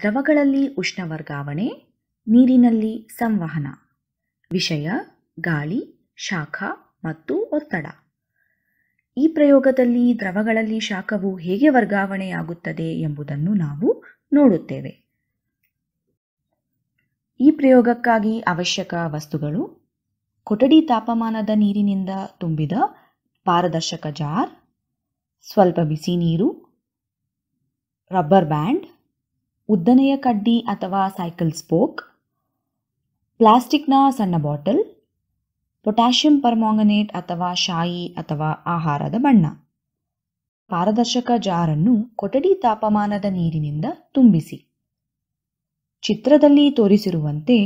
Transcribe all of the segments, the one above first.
ದ್ರವಗಳಲ್ಲಿ ಉಷ್ಣ ವರ್ಗಾವಣೆ ನೀರಿನಲ್ಲಿ ಸಂವಹನ ವಿಷಯ ಗಾಳಿ ಶಾಖ ಮತ್ತು ಒತ್ತಡ ಈ ಪ್ರಯೋಗದಲ್ಲಿ ದ್ರವಗಳಲ್ಲಿ ಶಾಖವು ಹೇಗೆ ವರ್ಗಾವಣೆಯಾಗುತ್ತದೆ ಎಂಬುದನ್ನು ನಾವು ನೋಡುತ್ತೇವೆ ಈ ಪ್ರಯೋಗಕ್ಕಾಗಿ ಅವಶ್ಯಕ ವಸ್ತುಗಳು ಕೊಠಡಿ ತಾಪಮಾನದ ನೀರಿನಿಂದ ತುಂಬಿದ ಪಾರದರ್ಶಕ ಜಾರ್ ಸ್ವಲ್ಪ ಬಿಸಿ ನೀರು ರಬ್ಬರ್ ಬ್ಯಾಂಡ್ ಉದ್ದನೆಯ ಕಡ್ಡಿ ಅಥವಾ ಸೈಕಲ್ ಸ್ಪೋಕ್ ಪ್ಲಾಸ್ಟಿಕ್ನ ಸಣ್ಣ ಬಾಟಲ್ ಪೊಟ್ಯಾಷಿಯಂ ಪರ್ಮಾಂಗನೇಟ್ ಅಥವಾ ಶಾಯಿ ಅಥವಾ ಆಹಾರದ ಬಣ್ಣ ಪಾರದರ್ಶಕ ಜಾರನ್ನು ಕೊಠಡಿ ತಾಪಮಾನದ ನೀರಿನಿಂದ ತುಂಬಿಸಿ ಚಿತ್ರದಲ್ಲಿ ತೋರಿಸಿರುವಂತೆ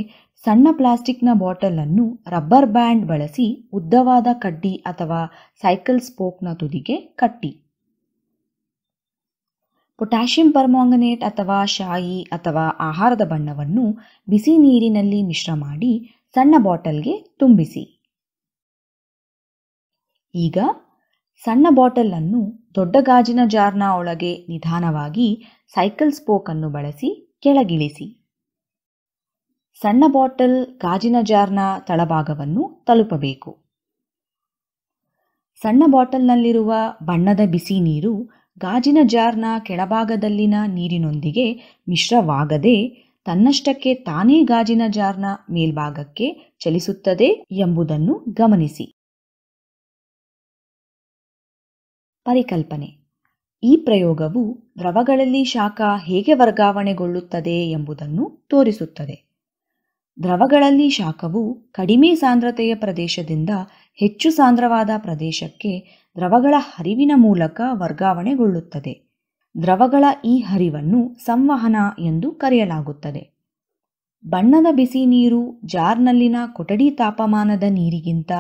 ಸಣ್ಣ ಪ್ಲಾಸ್ಟಿಕ್ನ ಬಾಟಲ್ ಅನ್ನು ರಬ್ಬರ್ ಬ್ಯಾಂಡ್ ಬಳಸಿ ಉದ್ದವಾದ ಕಡ್ಡಿ ಅಥವಾ ಸೈಕಲ್ ಸ್ಪೋಕ್ನ ತುದಿಗೆ ಕಟ್ಟಿ ಪೊಟ್ಯಾಷಿಯಂ ಪರ್ಮಾಂಗನೇಟ್ ಅಥವಾ ಶಾಯಿ ಅಥವಾ ಆಹಾರದ ಬಣ್ಣವನ್ನು ಬಿಸಿ ನೀರಿನಲ್ಲಿ ಮಿಶ್ರ ಮಾಡಿ ಸಣ್ಣ ಬಾಟಲ್ಗೆ ತುಂಬಿಸಿ ಈಗ ಸಣ್ಣ ಬಾಟಲನ್ನು ದೊಡ್ಡ ಗಾಜಿನ ಜಾರ್ನ ಒಳಗೆ ನಿಧಾನವಾಗಿ ಸೈಕಲ್ ಸ್ಪೋಕ್ ಅನ್ನು ಬಳಸಿ ಕೆಳಗಿಳಿಸಿ ಸಣ್ಣ ಬಾಟಲ್ ಗಾಜಿನ ಜಾರ್ನ ತಳಭಾಗವನ್ನು ತಲುಪಬೇಕು ಸಣ್ಣ ಬಾಟಲ್ನಲ್ಲಿರುವ ಬಣ್ಣದ ಬಿಸಿ ನೀರು ಗಾಜಿನ ಜಾರ್ನ ಕೆಳಭಾಗದಲ್ಲಿನ ನೀರಿನೊಂದಿಗೆ ಮಿಶ್ರವಾಗದೆ ತನ್ನಷ್ಟಕ್ಕೆ ತಾನೇ ಗಾಜಿನ ಜಾರ್ನ ಮೇಲ್ಭಾಗಕ್ಕೆ ಚಲಿಸುತ್ತದೆ ಎಂಬುದನ್ನು ಗಮನಿಸಿ ಪರಿಕಲ್ಪನೆ ಈ ಪ್ರಯೋಗವು ದ್ರವಗಳಲ್ಲಿ ಶಾಖ ಹೇಗೆ ವರ್ಗಾವಣೆಗೊಳ್ಳುತ್ತದೆ ಎಂಬುದನ್ನು ತೋರಿಸುತ್ತದೆ ದ್ರವಗಳಲ್ಲಿ ಶಾಖವು ಕಡಿಮೆ ಸಾಂದ್ರತೆಯ ಪ್ರದೇಶದಿಂದ ಹೆಚ್ಚು ಸಾಂದ್ರವಾದ ಪ್ರದೇಶಕ್ಕೆ ದ್ರವಗಳ ಹರಿವಿನ ಮೂಲಕ ವರ್ಗಾವಣೆಗೊಳ್ಳುತ್ತದೆ ದ್ರವಗಳ ಈ ಹರಿವನ್ನು ಸಂವಹನ ಎಂದು ಕರೆಯಲಾಗುತ್ತದೆ ಬಣ್ಣದ ಬಿಸಿ ನೀರು ಜಾರ್ನಲ್ಲಿನ ಕೊಠಡಿ ತಾಪಮಾನದ ನೀರಿಗಿಂತ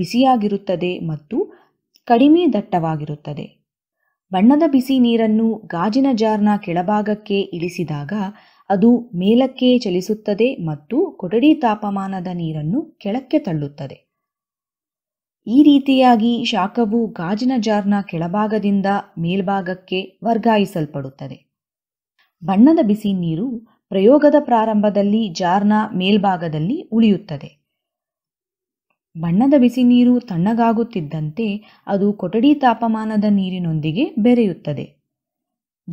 ಬಿಸಿಯಾಗಿರುತ್ತದೆ ಮತ್ತು ಕಡಿಮೆ ದಟ್ಟವಾಗಿರುತ್ತದೆ ಬಣ್ಣದ ಬಿಸಿ ನೀರನ್ನು ಗಾಜಿನ ಜಾರ್ನ ಕೆಳಭಾಗಕ್ಕೆ ಇಳಿಸಿದಾಗ ಅದು ಮೇಲಕ್ಕೆ ಚಲಿಸುತ್ತದೆ ಮತ್ತು ಕೊಠಡಿ ತಾಪಮಾನದ ನೀರನ್ನು ಕೆಳಕ್ಕೆ ತಳ್ಳುತ್ತದೆ ಈ ರೀತಿಯಾಗಿ ಶಾಖವು ಗಾಜಿನ ಜಾರ್ನ ಕೆಳಭಾಗದಿಂದ ಮೇಲ್ಭಾಗಕ್ಕೆ ವರ್ಗಾಯಿಸಲ್ಪಡುತ್ತದೆ ಬಣ್ಣದ ಬಿಸಿ ನೀರು ಪ್ರಯೋಗದ ಪ್ರಾರಂಭದಲ್ಲಿ ಜಾರ್ನ ಮೇಲ್ಭಾಗದಲ್ಲಿ ಉಳಿಯುತ್ತದೆ ಬಣ್ಣದ ಬಿಸಿ ನೀರು ತಣ್ಣಗಾಗುತ್ತಿದ್ದಂತೆ ಅದು ಕೊಠಡಿ ತಾಪಮಾನದ ನೀರಿನೊಂದಿಗೆ ಬೆರೆಯುತ್ತದೆ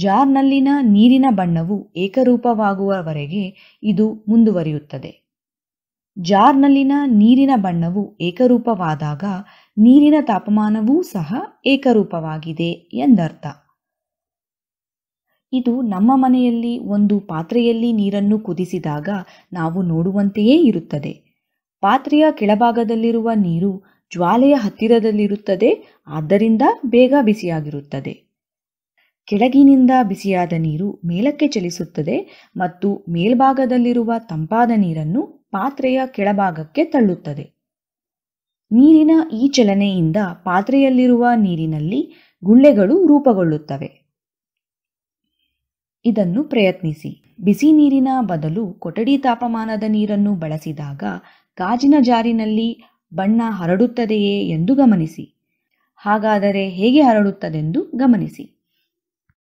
ಜಾರ್ನಲ್ಲಿನ ನೀರಿನ ಬಣ್ಣವು ಏಕರೂಪವಾಗುವವರೆಗೆ ಇದು ಮುಂದುವರಿಯುತ್ತದೆ ಜಾರ್ನಲ್ಲಿನ ನೀರಿನ ಬಣ್ಣವು ಏಕರೂಪವಾದಾಗ ನೀರಿನ ತಾಪಮಾನವೂ ಸಹ ಏಕರೂಪವಾಗಿದೆ ಎಂದರ್ಥ ಇದು ನಮ್ಮ ಮನೆಯಲ್ಲಿ ಒಂದು ಪಾತ್ರೆಯಲ್ಲಿ ನೀರನ್ನು ಕುದಿಸಿದಾಗ ನಾವು ನೋಡುವಂತೆಯೇ ಇರುತ್ತದೆ ಪಾತ್ರೆಯ ಕೆಳಭಾಗದಲ್ಲಿರುವ ನೀರು ಜ್ವಾಲೆಯ ಹತ್ತಿರದಲ್ಲಿರುತ್ತದೆ ಆದ್ದರಿಂದ ಬೇಗ ಬಿಸಿಯಾಗಿರುತ್ತದೆ ಕೆಳಗಿನಿಂದ ಬಿಸಿಯಾದ ನೀರು ಮೇಲಕ್ಕೆ ಚಲಿಸುತ್ತದೆ ಮತ್ತು ಮೇಲ್ಭಾಗದಲ್ಲಿರುವ ತಂಪಾದ ನೀರನ್ನು ಪಾತ್ರೆಯ ಕೆಳಭಾಗಕ್ಕೆ ತಳ್ಳುತ್ತದೆ ನೀರಿನ ಈ ಚಲನೆಯಿಂದ ಪಾತ್ರೆಯಲ್ಲಿರುವ ನೀರಿನಲ್ಲಿ ಗುಳ್ಳೆಗಳು ರೂಪುಗೊಳ್ಳುತ್ತವೆ ಇದನ್ನು ಪ್ರಯತ್ನಿಸಿ ಬಿಸಿ ನೀರಿನ ಬದಲು ಕೊಠಡಿ ತಾಪಮಾನದ ನೀರನ್ನು ಬಳಸಿದಾಗ ಗಾಜಿನ ಜಾರಿನಲ್ಲಿ ಬಣ್ಣ ಹರಡುತ್ತದೆಯೇ ಎಂದು ಗಮನಿಸಿ ಹಾಗಾದರೆ ಹೇಗೆ ಹರಡುತ್ತದೆಂದು ಗಮನಿಸಿ